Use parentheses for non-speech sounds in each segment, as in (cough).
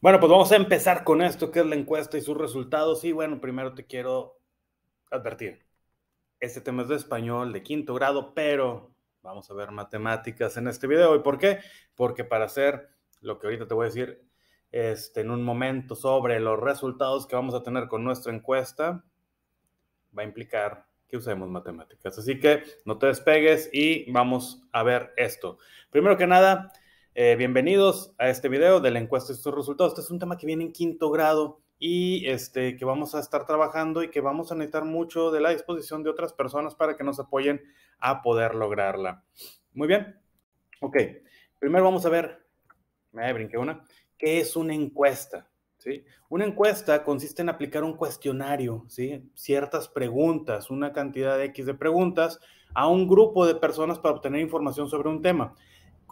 Bueno, pues vamos a empezar con esto, que es la encuesta y sus resultados. Y bueno, primero te quiero advertir. Este tema es de español de quinto grado, pero vamos a ver matemáticas en este video. ¿Y por qué? Porque para hacer lo que ahorita te voy a decir este, en un momento sobre los resultados que vamos a tener con nuestra encuesta, va a implicar que usemos matemáticas. Así que no te despegues y vamos a ver esto. Primero que nada, eh, bienvenidos a este video de la encuesta y sus resultados. Este es un tema que viene en quinto grado y este, que vamos a estar trabajando y que vamos a necesitar mucho de la disposición de otras personas para que nos apoyen a poder lograrla. Muy bien. Ok. Primero vamos a ver, me brinqué una, ¿qué es una encuesta? ¿Sí? Una encuesta consiste en aplicar un cuestionario, ¿sí? ciertas preguntas, una cantidad de X de preguntas a un grupo de personas para obtener información sobre un tema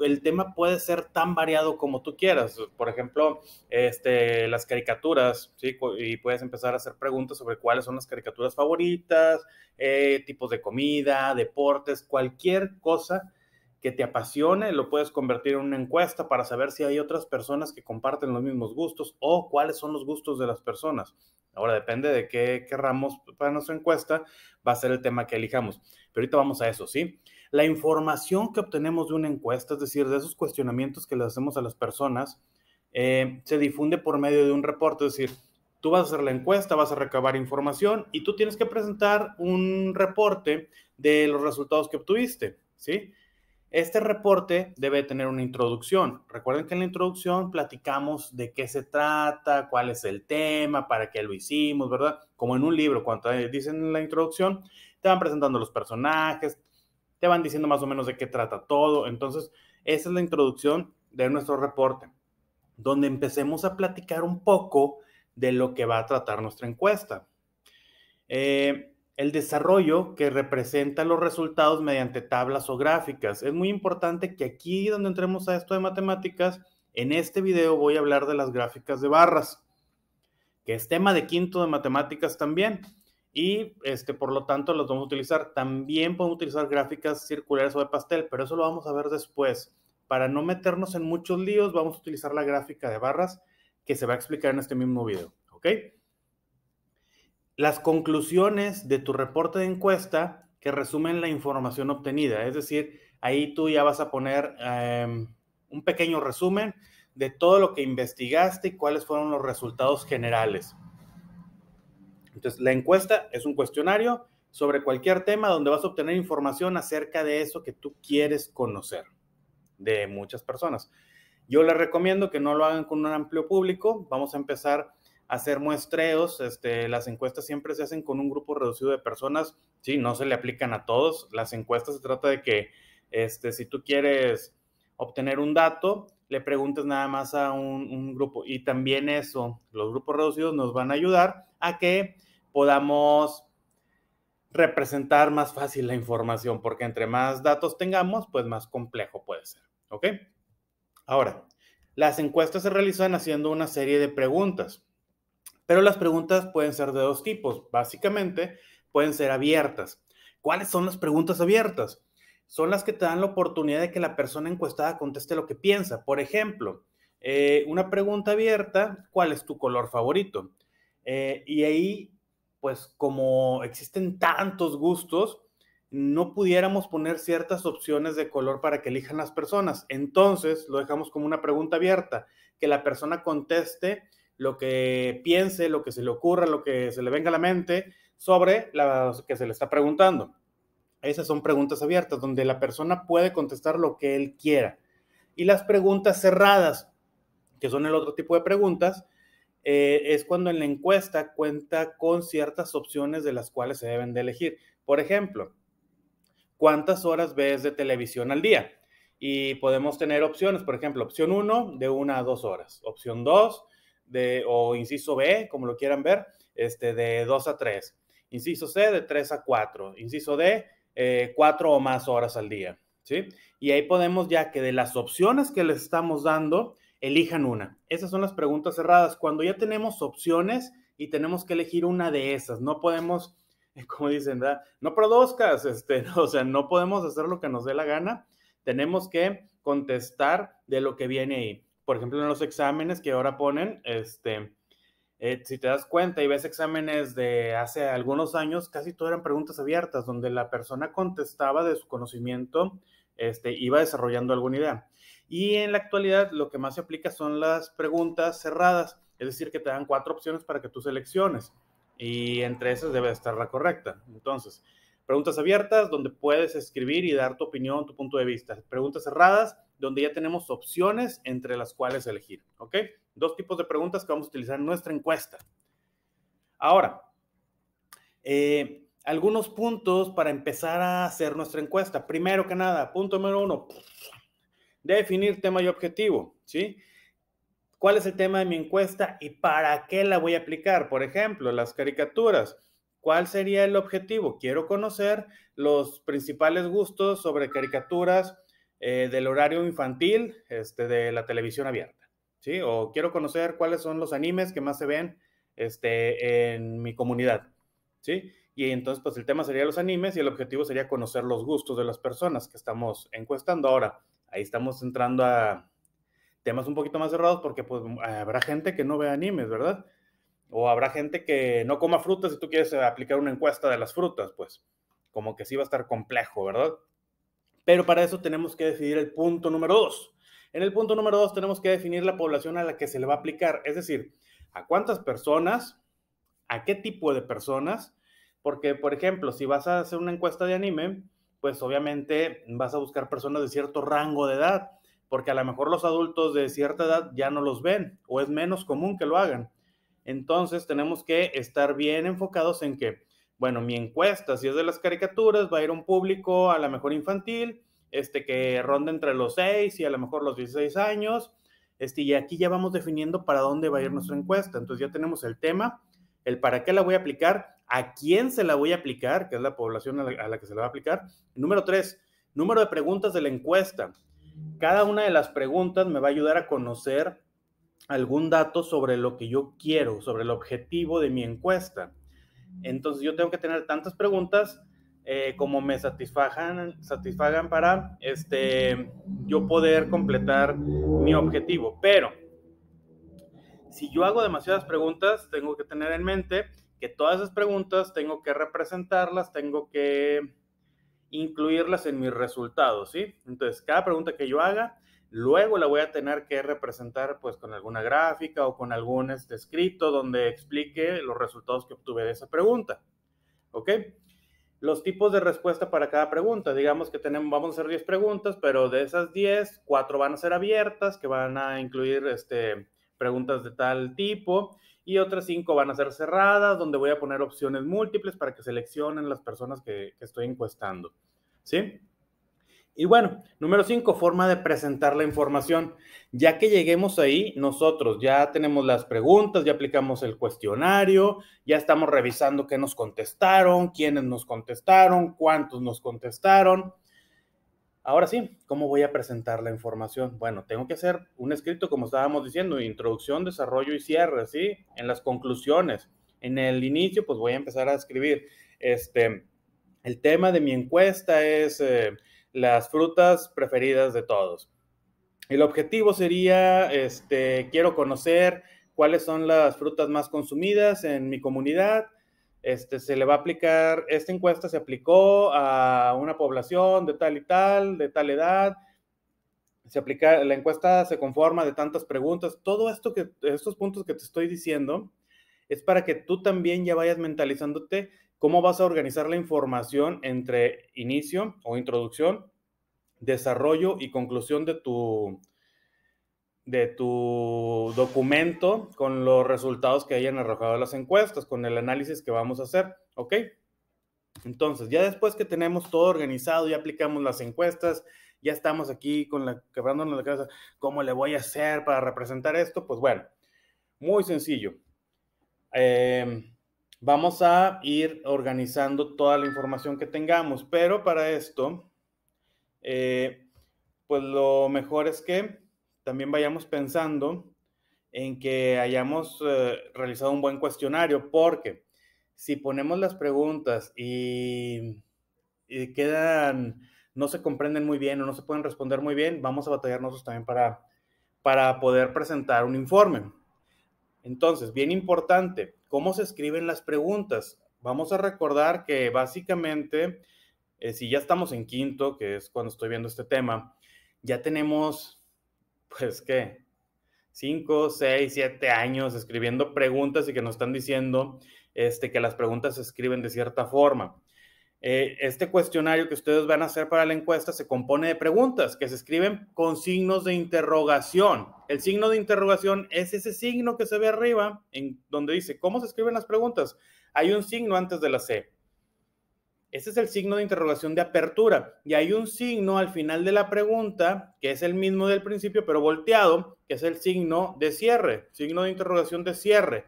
el tema puede ser tan variado como tú quieras. Por ejemplo, este, las caricaturas, ¿sí? Y puedes empezar a hacer preguntas sobre cuáles son las caricaturas favoritas, eh, tipos de comida, deportes, cualquier cosa que te apasione, lo puedes convertir en una encuesta para saber si hay otras personas que comparten los mismos gustos o cuáles son los gustos de las personas. Ahora depende de qué querramos para nuestra encuesta, va a ser el tema que elijamos. Pero ahorita vamos a eso, ¿sí? sí la información que obtenemos de una encuesta, es decir, de esos cuestionamientos que le hacemos a las personas, eh, se difunde por medio de un reporte, es decir, tú vas a hacer la encuesta, vas a recabar información y tú tienes que presentar un reporte de los resultados que obtuviste, ¿sí? Este reporte debe tener una introducción. Recuerden que en la introducción platicamos de qué se trata, cuál es el tema, para qué lo hicimos, ¿verdad? Como en un libro, cuando dicen en la introducción, te van presentando los personajes, te van diciendo más o menos de qué trata todo. Entonces, esa es la introducción de nuestro reporte, donde empecemos a platicar un poco de lo que va a tratar nuestra encuesta. Eh, el desarrollo que representa los resultados mediante tablas o gráficas. Es muy importante que aquí donde entremos a esto de matemáticas, en este video voy a hablar de las gráficas de barras, que es tema de quinto de matemáticas también y este, por lo tanto los vamos a utilizar. También podemos utilizar gráficas circulares o de pastel, pero eso lo vamos a ver después. Para no meternos en muchos líos, vamos a utilizar la gráfica de barras que se va a explicar en este mismo video, ¿ok? Las conclusiones de tu reporte de encuesta que resumen la información obtenida, es decir, ahí tú ya vas a poner em, un pequeño resumen de todo lo que investigaste y cuáles fueron los resultados generales. Entonces, la encuesta es un cuestionario sobre cualquier tema donde vas a obtener información acerca de eso que tú quieres conocer de muchas personas. Yo les recomiendo que no lo hagan con un amplio público. Vamos a empezar a hacer muestreos. Este, las encuestas siempre se hacen con un grupo reducido de personas. Sí, no se le aplican a todos. Las encuestas se trata de que este, si tú quieres obtener un dato, le preguntas nada más a un, un, grupo. Y también eso, los grupos reducidos nos van a ayudar a que podamos representar más fácil la información, porque entre más datos tengamos, pues más complejo puede ser. ¿Ok? Ahora, las encuestas se realizan haciendo una serie de preguntas, pero las preguntas pueden ser de dos tipos. Básicamente, pueden ser abiertas. ¿Cuáles son las preguntas abiertas? son las que te dan la oportunidad de que la persona encuestada conteste lo que piensa. Por ejemplo, eh, una pregunta abierta, ¿cuál es tu color favorito? Eh, y ahí, pues como existen tantos gustos, no pudiéramos poner ciertas opciones de color para que elijan las personas. Entonces, lo dejamos como una pregunta abierta, que la persona conteste lo que piense, lo que se le ocurra, lo que se le venga a la mente sobre lo que se le está preguntando. Esas son preguntas abiertas, donde la persona puede contestar lo que él quiera. Y las preguntas cerradas, que son el otro tipo de preguntas, eh, es cuando en la encuesta cuenta con ciertas opciones de las cuales se deben de elegir. Por ejemplo, ¿cuántas horas ves de televisión al día? Y podemos tener opciones, por ejemplo, opción 1 de 1 a 2 horas, opción 2 de, o inciso B, como lo quieran ver, este, de 2 a 3, inciso C de 3 a 4, inciso D eh, cuatro o más horas al día. ¿sí? Y ahí podemos ya que de las opciones que les estamos dando, elijan una. Esas son las preguntas cerradas. Cuando ya tenemos opciones y tenemos que elegir una de esas, no podemos, eh, (laughs) como dicen, ¿verdad? No produzcas, este, (laughs) o sea, no podemos hacer lo que nos dé la gana. Tenemos que contestar de lo que viene ahí. Por ejemplo, en los exámenes que ahora ponen, este, eh, si te das cuenta y ves exámenes de hace algunos años, casi todas eran preguntas abiertas, donde la persona contestaba de su conocimiento, este, iba desarrollando alguna idea. Y en la actualidad lo que más se aplica son las preguntas cerradas, es decir, que te dan cuatro opciones para que tú selecciones y entre esas debe estar la correcta. Entonces, preguntas abiertas donde puedes escribir y dar tu opinión, tu punto de vista. Preguntas cerradas donde ya tenemos opciones entre las cuales elegir, ¿ok? Dos tipos de preguntas que vamos a utilizar en nuestra encuesta. Ahora, eh, algunos puntos para empezar a hacer nuestra encuesta. Primero que nada, punto número uno, definir tema y objetivo, ¿sí? ¿Cuál es el tema de mi encuesta y para qué la voy a aplicar? Por ejemplo, las caricaturas. ¿Cuál sería el objetivo? Quiero conocer los principales gustos sobre caricaturas eh, del horario infantil este, de la televisión abierta. ¿sí? O quiero conocer cuáles son los animes que más se ven este, en mi comunidad, ¿sí? Y entonces, pues el tema sería los animes y el objetivo sería conocer los gustos de las personas que estamos encuestando. Ahora, ahí estamos entrando a temas un poquito más cerrados porque pues habrá gente que no ve animes, ¿verdad? O habrá gente que no coma frutas si tú quieres aplicar una encuesta de las frutas, pues como que sí va a estar complejo, ¿verdad? Pero para eso tenemos que decidir el punto número dos, en el punto número dos, tenemos que definir la población a la que se le va a aplicar, es decir, a cuántas personas, a qué tipo de personas, porque, por ejemplo, si vas a hacer una encuesta de anime, pues obviamente vas a buscar personas de cierto rango de edad, porque a lo mejor los adultos de cierta edad ya no los ven o es menos común que lo hagan. Entonces tenemos que estar bien enfocados en que, bueno, mi encuesta, si es de las caricaturas, va a ir a un público a lo mejor infantil, este, que ronda entre los 6 y a lo mejor los 16 años. Este, y aquí ya vamos definiendo para dónde va a ir nuestra encuesta. Entonces ya tenemos el tema, el para qué la voy a aplicar, a quién se la voy a aplicar, que es la población a la, a la que se la va a aplicar. Número 3, número de preguntas de la encuesta. Cada una de las preguntas me va a ayudar a conocer algún dato sobre lo que yo quiero, sobre el objetivo de mi encuesta. Entonces yo tengo que tener tantas preguntas eh, como me satisfagan, para este, yo poder completar mi objetivo. Pero si yo hago demasiadas preguntas, tengo que tener en mente que todas esas preguntas tengo que representarlas, tengo que incluirlas en mis resultados, ¿sí? Entonces, cada pregunta que yo haga, luego la voy a tener que representar pues con alguna gráfica o con algún este, escrito donde explique los resultados que obtuve de esa pregunta, ¿ok? los tipos de respuesta para cada pregunta. Digamos que tenemos, vamos a hacer 10 preguntas, pero de esas 10, 4 van a ser abiertas, que van a incluir este, preguntas de tal tipo, y otras 5 van a ser cerradas, donde voy a poner opciones múltiples para que seleccionen las personas que, que estoy encuestando. ¿Sí? Y bueno, número cinco, forma de presentar la información. Ya que lleguemos ahí, nosotros ya tenemos las preguntas, ya aplicamos el cuestionario, ya estamos revisando qué nos contestaron, quiénes nos contestaron, cuántos nos contestaron. Ahora sí, ¿cómo voy a presentar la información? Bueno, tengo que hacer un escrito, como estábamos diciendo, introducción, desarrollo y cierre, ¿sí? En las conclusiones. En el inicio, pues voy a empezar a escribir, este, el tema de mi encuesta es... Eh, las frutas preferidas de todos. El objetivo sería, este, quiero conocer cuáles son las frutas más consumidas en mi comunidad. Este, se le va a aplicar, esta encuesta se aplicó a una población de tal y tal, de tal edad. Se aplica, la encuesta se conforma de tantas preguntas. Todo esto que, estos puntos que te estoy diciendo es para que tú también ya vayas mentalizándote cómo vas a organizar la información entre inicio o introducción, desarrollo y conclusión de tu, de tu documento con los resultados que hayan arrojado las encuestas, con el análisis que vamos a hacer, ¿ok? Entonces, ya después que tenemos todo organizado, ya aplicamos las encuestas, ya estamos aquí con la, quebrándonos la cabeza, ¿cómo le voy a hacer para representar esto? Pues bueno, muy sencillo. Eh, Vamos a ir organizando toda la información que tengamos, pero para esto, eh, pues lo mejor es que también vayamos pensando en que hayamos eh, realizado un buen cuestionario, porque si ponemos las preguntas y, quedan, no se comprenden muy bien o no se pueden responder muy bien, vamos a batallarnos también para poder presentar un informe. Entonces, bien importante, ¿cómo se escriben las preguntas? Vamos a recordar que básicamente, eh, si ya estamos en quinto, que es cuando estoy viendo este tema, ya tenemos, pues, ¿qué? 5, 6, 7 años escribiendo preguntas y que nos están diciendo este, que las preguntas se escriben de cierta forma. Eh, este cuestionario que ustedes van a hacer para la encuesta se compone de preguntas que se escriben con signos de interrogación. El signo de interrogación es ese signo que se ve arriba, en donde dice cómo se escriben las preguntas. Hay un signo antes de la C. Ese es el signo de interrogación de apertura. Y hay un signo al final de la pregunta, que es el mismo del principio, pero volteado, que es el signo de cierre, signo de interrogación de cierre.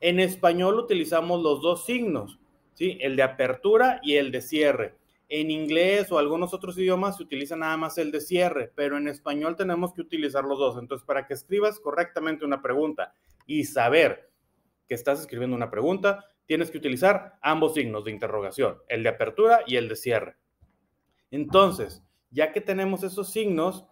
En español utilizamos los dos signos ¿sí? El de apertura y el de cierre. En inglés o algunos otros idiomas se utiliza nada más el de cierre, pero en español tenemos que utilizar los dos. Entonces, para que escribas correctamente una pregunta y saber que estás escribiendo una pregunta, tienes que utilizar ambos signos de interrogación, el de apertura y el de cierre. Entonces, ya que tenemos esos signos,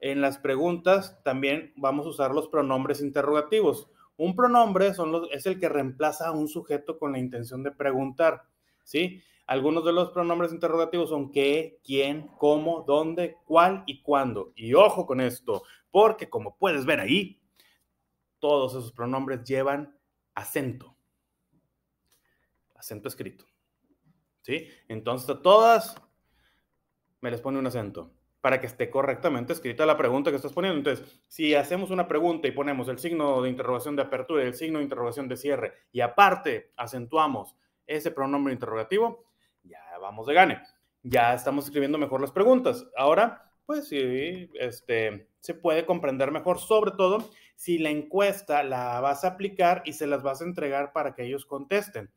en las preguntas también vamos a usar los pronombres interrogativos. Un pronombre son es el que reemplaza a un sujeto con la intención de preguntar, ¿sí? Algunos de los pronombres interrogativos son qué, quién, cómo, dónde, cuál y cuándo. Y ojo con esto, porque como puedes ver ahí, todos esos pronombres llevan acento. Acento escrito. ¿Sí? Entonces a todas me les pone un acento para que esté correctamente escrita la pregunta que estás poniendo. Entonces, si hacemos una pregunta y ponemos el signo de interrogación de apertura y el signo de interrogación de cierre, y aparte acentuamos ese pronombre interrogativo, ya vamos de gane. Ya estamos escribiendo mejor las preguntas. Ahora, pues sí, este, se puede comprender mejor, sobre todo si la encuesta la vas a aplicar y se las vas a entregar para que ellos contesten.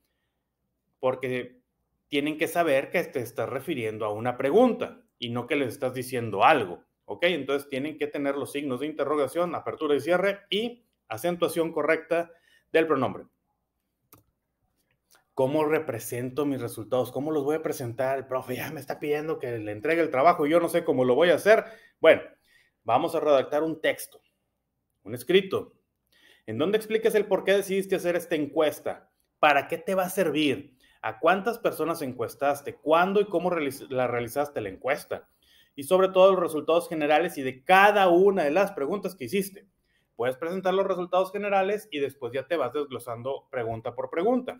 Porque tienen que saber que te estás refiriendo a una pregunta y no que les estás diciendo algo. ¿Ok? Entonces tienen que tener los signos de interrogación, apertura y cierre y acentuación correcta del pronombre. ¿Cómo represento mis resultados? ¿Cómo los voy a presentar? El profe ya me está pidiendo que le entregue el trabajo y yo no sé cómo lo voy a hacer. Bueno, vamos a redactar un texto, un escrito, en donde expliques el por qué decidiste hacer esta encuesta, para qué te va a servir, a cuántas personas encuestaste, cuándo y cómo la realizaste la encuesta, y sobre todo los resultados generales y de cada una de las preguntas que hiciste. Puedes presentar los resultados generales y después ya te vas desglosando pregunta por pregunta.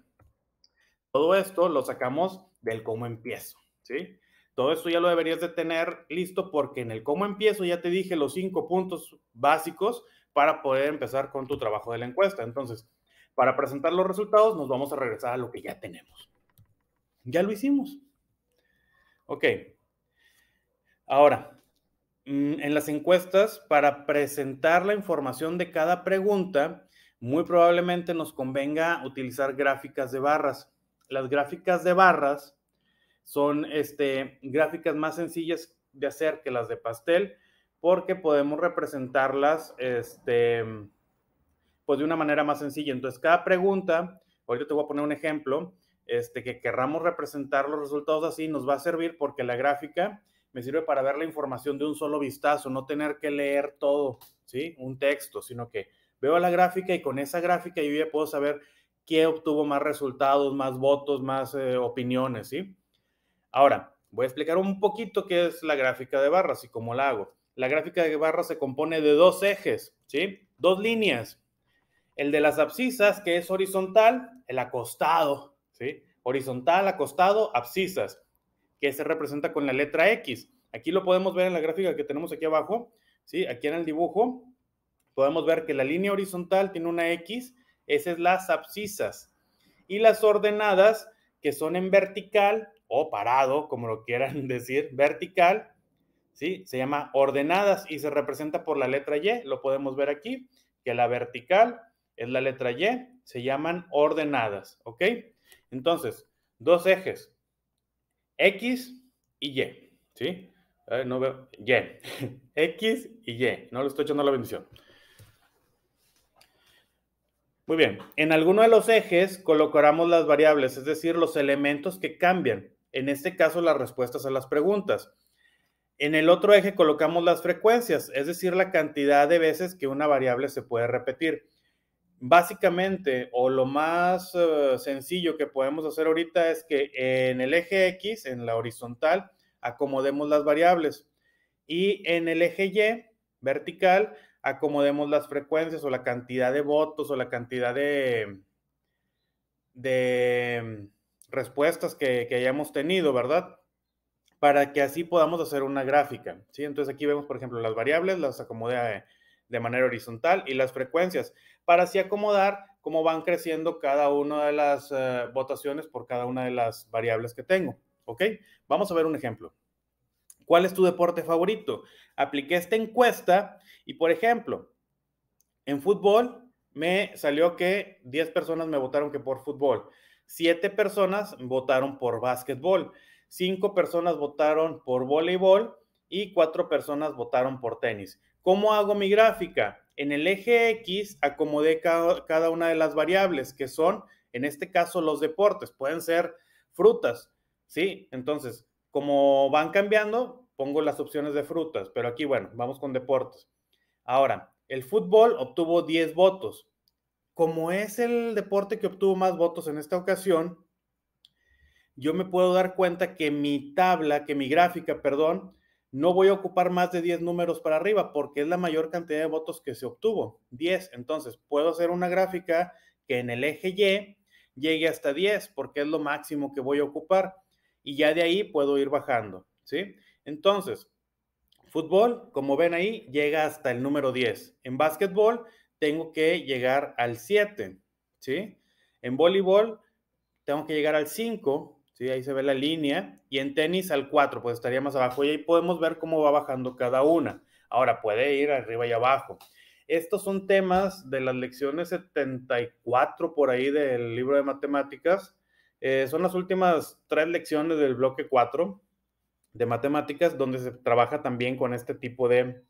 Todo esto lo sacamos del cómo empiezo, ¿sí? Todo esto ya lo deberías de tener listo porque en el cómo empiezo ya te dije los cinco puntos básicos para poder empezar con tu trabajo de la encuesta. Entonces, para presentar los resultados nos vamos a regresar a lo que ya tenemos. Ya lo hicimos. Ok. Ahora, mm, en las encuestas, para presentar la información de cada pregunta, muy probablemente nos convenga utilizar gráficas de barras. Las gráficas de barras son este, gráficas más sencillas de hacer que las de pastel porque podemos representarlas este, pues de una manera más sencilla. Entonces, cada pregunta, ahorita te voy a poner un ejemplo, este, que querramos representar los resultados así, nos va a servir porque la gráfica me sirve para ver la información de un solo vistazo, no tener que leer todo, ¿sí? Un texto, sino que veo la gráfica y con esa gráfica yo ya puedo saber qué obtuvo más resultados, más votos, más eh, opiniones, ¿sí? Ahora, voy a explicar un poquito qué es la gráfica de barras y cómo la hago. La gráfica de barras se compone de dos ejes, ¿sí? Dos líneas. El de las abscisas, que es horizontal, el acostado, ¿sí? Horizontal, acostado, abscisas, que se representa con la letra X. Aquí lo podemos ver en la gráfica que tenemos aquí abajo, ¿sí? Aquí en el dibujo podemos ver que la línea horizontal tiene una X, esas es las abscisas. Y las ordenadas, que son en vertical o parado, como lo quieran (laughs) decir, vertical, ¿sí? Se llama ordenadas y se representa por la letra Y, lo podemos ver aquí, que la vertical es la letra Y, se llaman ordenadas, ¿ok? Entonces, dos ejes, X y Y, ¿sí? no veo, Y, (laughs) X y Y, no le estoy echando la bendición. Muy bien, en alguno de los ejes colocamos las variables, es decir, los elementos que cambian, en este caso las respuestas a las preguntas. En el otro eje colocamos las frecuencias, es decir, la cantidad de veces que una variable se puede repetir. Básicamente, o lo más eh, sencillo que podemos hacer ahorita es que en el eje X, en la horizontal, acomodemos las variables y en el eje Y, vertical, acomodemos las frecuencias o la cantidad de votos o la cantidad de, respuestas que, hayamos tenido, ¿verdad? Para que así podamos hacer una gráfica, ¿sí? Entonces aquí vemos, por ejemplo, las variables, las acomodé eh, de manera horizontal y las frecuencias, para así acomodar cómo van creciendo cada una de las eh, votaciones por cada una de las variables que tengo. ¿Ok? Vamos a ver un ejemplo. ¿Cuál es tu deporte favorito? Apliqué esta encuesta y, por ejemplo, en fútbol me salió que 10 personas me votaron que por fútbol, 7 personas votaron por básquetbol, 5 personas votaron por voleibol y 4 personas votaron por tenis. ¿Cómo hago mi gráfica? En el eje X acomodé cada, una de las variables, que son, en este caso, los deportes, pueden ser frutas, ¿sí? Entonces, como van cambiando, pongo las opciones de frutas, pero aquí, bueno, vamos con deportes. Ahora, el fútbol obtuvo 10 votos. Como es el deporte que obtuvo más votos en esta ocasión, yo me puedo dar cuenta que mi tabla, que mi gráfica, perdón, no voy a ocupar más de 10 números para arriba porque es la mayor cantidad de votos que se obtuvo, 10. Entonces, puedo hacer una gráfica que en el eje Y llegue hasta 10 porque es lo máximo que voy a ocupar y ya de ahí puedo ir bajando, ¿sí? Entonces, fútbol, como ven ahí, llega hasta el número 10. En básquetbol tengo que llegar al 7, ¿sí? En voleibol tengo que llegar al 5 Ahí se ve la línea. Y en tenis al 4, pues estaría más abajo. Y ahí podemos ver cómo va bajando cada una. Ahora puede ir arriba y abajo. Estos son temas de las lecciones 74 por ahí del libro de matemáticas. Eh, son las últimas tres lecciones del bloque 4 de matemáticas donde se trabaja también con este tipo de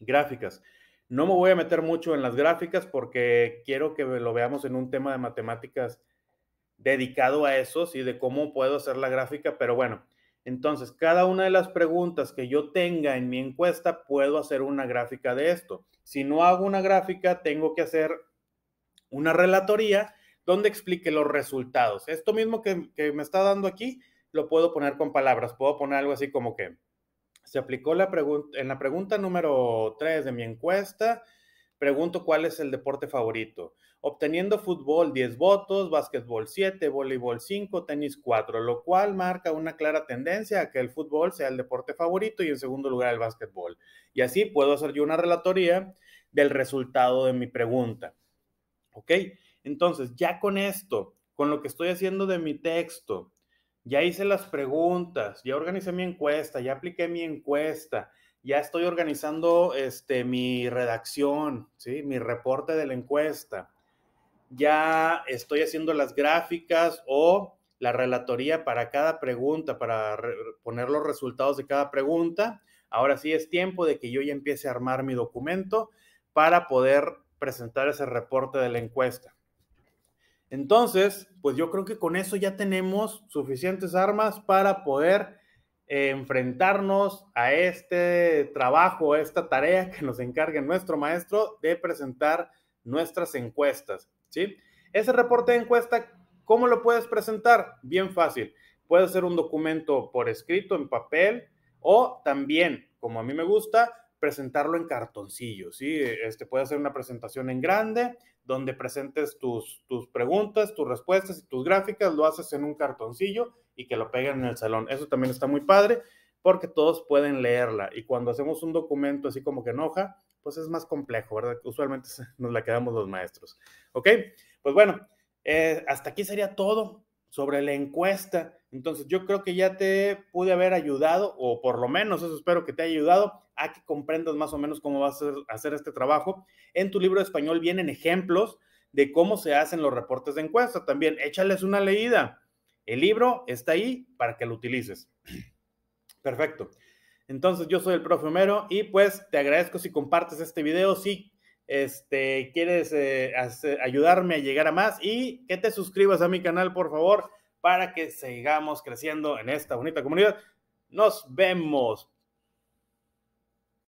gráficas. No me voy a meter mucho en las gráficas porque quiero que lo veamos en un tema de matemáticas dedicado a eso, y De cómo puedo hacer la gráfica, pero bueno, entonces cada una de las preguntas que yo tenga en mi encuesta, puedo hacer una gráfica de esto. Si no hago una gráfica, tengo que hacer una relatoría donde explique los resultados. Esto mismo que, me está dando aquí, lo puedo poner con palabras, puedo poner algo así como que se aplicó la pregunta en la pregunta número 3 de mi encuesta, Pregunto cuál es el deporte favorito. Obteniendo fútbol 10 votos, básquetbol 7, voleibol 5, tenis 4, lo cual marca una clara tendencia a que el fútbol sea el deporte favorito y en segundo lugar el básquetbol. Y así puedo hacer yo una relatoría del resultado de mi pregunta. ¿Ok? Entonces, ya con esto, con lo que estoy haciendo de mi texto, ya hice las preguntas, ya organicé mi encuesta, ya apliqué mi encuesta, ya estoy organizando este, mi redacción, ¿sí? mi reporte de la encuesta, ya estoy haciendo las gráficas o la relatoría para cada pregunta, para poner los resultados de cada pregunta. Ahora sí es tiempo de que yo ya empiece a armar mi documento para poder presentar ese reporte de la encuesta. Entonces, pues yo creo que con eso ya tenemos suficientes armas para poder enfrentarnos a este trabajo, a esta tarea que nos encarga nuestro maestro de presentar nuestras encuestas, ¿sí? Ese reporte de encuesta, ¿cómo lo puedes presentar? Bien fácil. Puede ser un documento por escrito, en papel, o también, como a mí me gusta, presentarlo en cartoncillo, ¿sí? Este puede ser una presentación en grande, donde presentes tus, tus preguntas, tus respuestas y tus gráficas, lo haces en un cartoncillo y que lo peguen en el salón. Eso también está muy padre porque todos pueden leerla y cuando hacemos un documento así como que enoja, pues es más complejo, ¿verdad? Usualmente (laughs) nos la quedamos los maestros. ¿Ok? Pues bueno, eh, hasta aquí sería todo sobre la encuesta. Entonces, yo creo que ya te pude haber ayudado, o por lo menos eso espero que te haya ayudado, a que comprendas más o menos cómo vas a hacer este trabajo. En tu libro de español vienen ejemplos de cómo se hacen los reportes de encuesta. También échales una leída. El libro está ahí para que lo utilices. (clears throat) Perfecto. Entonces, yo soy el profe Homero y pues te agradezco si compartes este video, sí este, quieres eh, ayudarme a llegar a más y que te suscribas a mi canal, por favor, para que sigamos creciendo en esta bonita comunidad. Nos vemos.